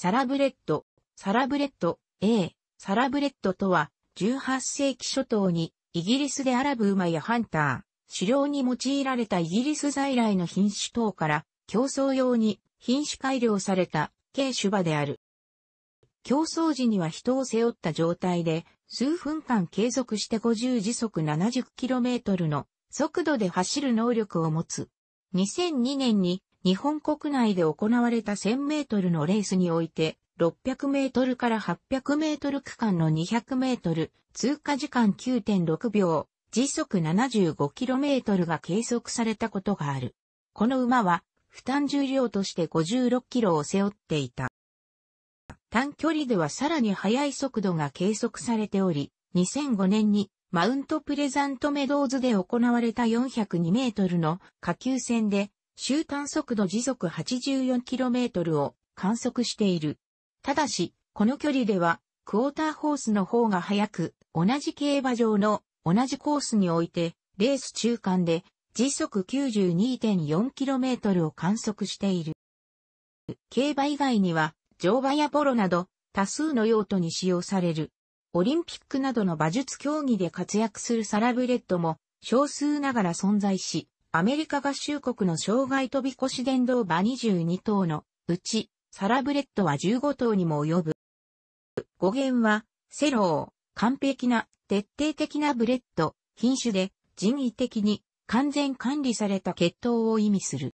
サラブレッド、サラブレッド、A、サラブレッドとは、18世紀初頭に、イギリスでアラブ馬やハンター、狩猟に用いられたイギリス在来の品種等から、競争用に品種改良された、軽種馬である。競争時には人を背負った状態で、数分間継続して50時速 70km の速度で走る能力を持つ。2002年に日本国内で行われた1000メートルのレースにおいて、600メートルから800メートル区間の200メートル、通過時間9.6秒、時速 75km が計測されたことがある。この馬は、負担重量として5 6キロを背負っていた。短距離ではさらに速い速度が計測されており、2005年にマウントプレザントメドーズで行われた402メートルの下級戦で終端速度時速 84km を観測している。ただし、この距離では、クォーターホースの方が速く、同じ競馬場の同じコースにおいて、レース中間で時速 92.4km を観測している。競馬以外には、乗馬やボロなど、多数の用途に使用される。オリンピックなどの馬術競技で活躍するサラブレッドも少数ながら存在し、アメリカ合衆国の障害飛び越し電動馬22頭のうち、サラブレッドは15頭にも及ぶ。語源は、セロー、完璧な、徹底的なブレッド、品種で、人為的に、完全管理された血統を意味する。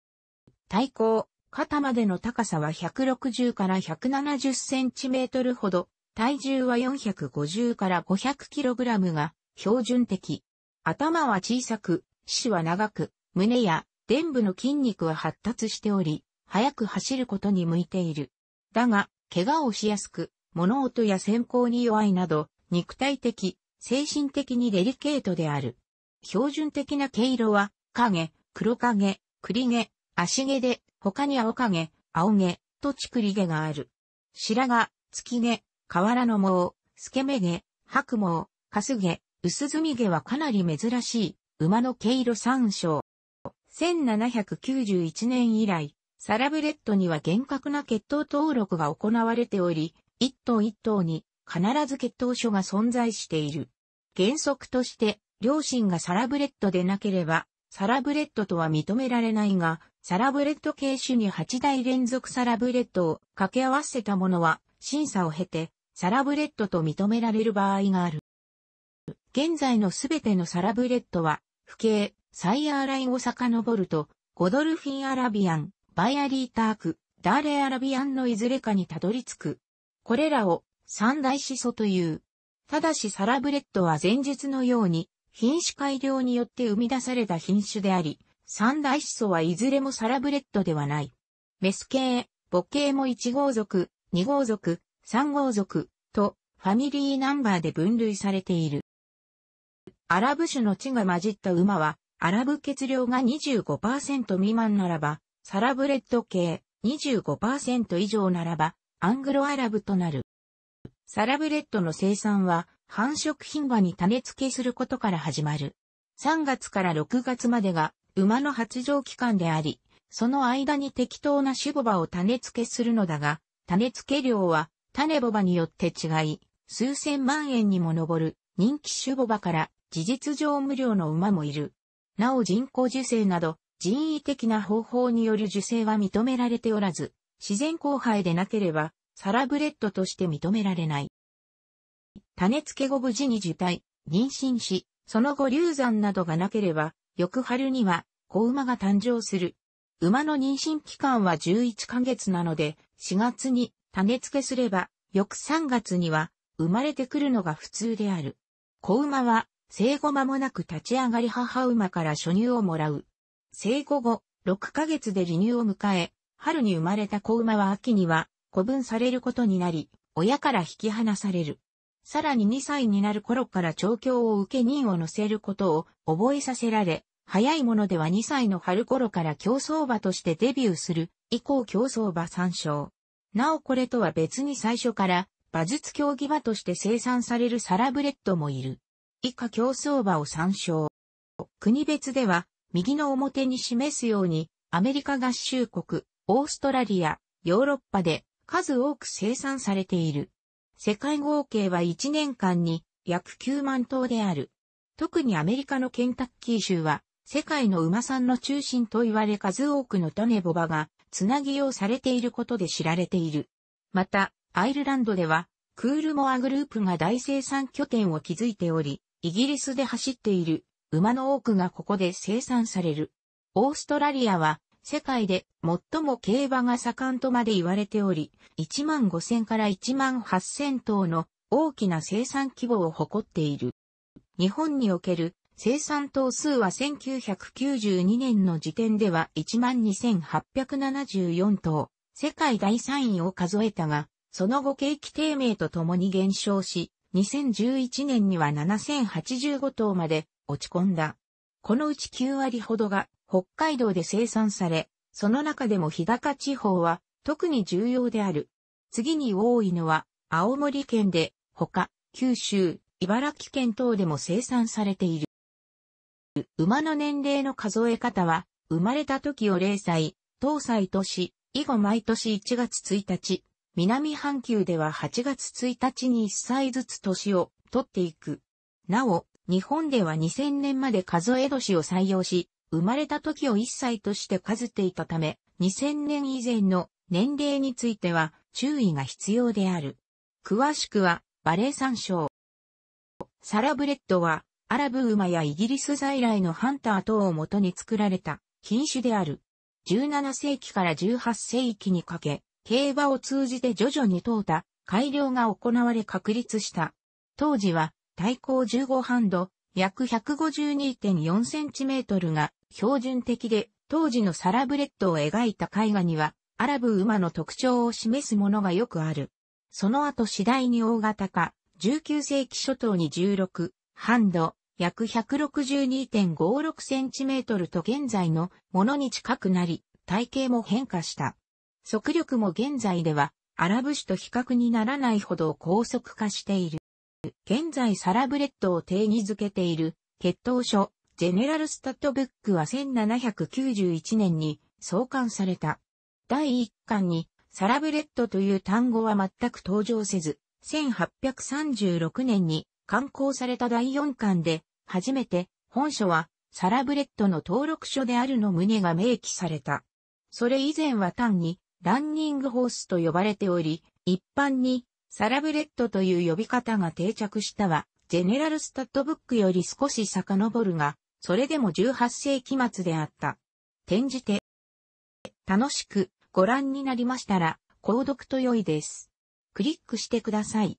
対抗、肩までの高さは160から170センチメートルほど、体重は450から500キログラムが標準的。頭は小さく、死は長く、胸や臀部の筋肉は発達しており、速く走ることに向いている。だが、怪我をしやすく、物音や先行に弱いなど、肉体的、精神的にデリケートである。標準的な毛色は、影、黒影、栗毛、足毛で、他に青影、青毛、とちくり毛がある。白髪、月毛、瓦の毛、透け目毛、白毛、かす毛、薄墨毛はかなり珍しい、馬の毛色三章。1791年以来、サラブレッドには厳格な血統登録が行われており、一頭一頭に必ず血統書が存在している。原則として、両親がサラブレッドでなければ、サラブレッドとは認められないが、サラブレッド系種に8代連続サラブレッドを掛け合わせたものは、審査を経て、サラブレッドと認められる場合がある。現在のすべてのサラブレッドは、父系、サイアーラインを遡ると、ゴドルフィン・アラビアン、バイアリー・ターク、ダーレ・アラビアンのいずれかにたどり着く。これらを三大思想という。ただしサラブレッドは前述のように、品種改良によって生み出された品種であり、三大思想はいずれもサラブレッドではない。メス系、母系も1号族、2号族、3号族とファミリーナンバーで分類されている。アラブ種の血が混じった馬はアラブ血量が25%未満ならば、サラブレッド系25%以上ならば、アングロアラブとなる。サラブレッドの生産は、繁殖品場に種付けすることから始まる。3月から6月までが馬の発情期間であり、その間に適当な種ボバを種付けするのだが、種付け量は種ボバによって違い、数千万円にも上る人気種ボバから事実上無料の馬もいる。なお人工受精など、人為的な方法による受精は認められておらず、自然交配でなければ、サラブレッドとして認められない。種付け後無事に受胎、妊娠し、その後流産などがなければ、翌春には子馬が誕生する。馬の妊娠期間は11ヶ月なので、4月に種付けすれば、翌3月には生まれてくるのが普通である。子馬は生後間もなく立ち上がり母馬から初乳をもらう。生後後、6ヶ月で離乳を迎え、春に生まれた子馬は秋には、子分されることになり、親から引き離される。さらに2歳になる頃から調教を受け人を乗せることを覚えさせられ、早いものでは2歳の春頃から競争馬としてデビューする、以降競争馬参照。なおこれとは別に最初から、馬術競技馬として生産されるサラブレッドもいる。以下競争馬を参照。国別では、右の表に示すように、アメリカ合衆国、オーストラリア、ヨーロッパで数多く生産されている。世界合計は1年間に約9万頭である。特にアメリカのケンタッキー州は、世界の馬産の中心と言われ数多くの種ボバが、つなぎをされていることで知られている。また、アイルランドでは、クールモアグループが大生産拠点を築いており、イギリスで走っている馬の多くがここで生産される。オーストラリアは世界で最も競馬が盛んとまで言われており、1万5000から1万8000頭の大きな生産規模を誇っている。日本における生産頭数は1992年の時点では12,874頭、世界第3位を数えたが、その後景気低迷とともに減少し、2011年には7085頭まで落ち込んだ。このうち9割ほどが北海道で生産され、その中でも日高地方は特に重要である。次に多いのは青森県で、他、九州、茨城県等でも生産されている。馬の年齢の数え方は、生まれた時を0歳、当歳年、以後毎年1月1日、南半球では8月1日に1歳ずつ年を取っていく。なお、日本では2000年まで数え年を採用し、生まれた時を1歳として数っていたため、2000年以前の年齢については注意が必要である。詳しくは、バレー参照。サラブレッドは、アラブ馬やイギリス在来のハンター等をもとに作られた品種である。17世紀から18世紀にかけ、競馬を通じて徐々に淘汰、改良が行われ確立した。当時は、対抗15ハンド、約1 5 2 4センチメートルが標準的で、当時のサラブレッドを描いた絵画には、アラブ馬の特徴を示すものがよくある。その後次第に大型化、19世紀初頭に16、ハンド、約1 6 2 5 6センチメートルと現在のものに近くなり、体型も変化した。速力も現在ではアラブ種と比較にならないほど高速化している。現在サラブレッドを定義づけている血統書ジェネラルスタットブックは1791年に創刊された。第1巻にサラブレッドという単語は全く登場せず、1836年に刊行された第4巻で初めて本書はサラブレッドの登録書であるの旨が明記された。それ以前は単にランニングホースと呼ばれており、一般にサラブレッドという呼び方が定着したは、ジェネラルスタッドブックより少し遡るが、それでも18世紀末であった。転じて、楽しくご覧になりましたら、購読と良いです。クリックしてください。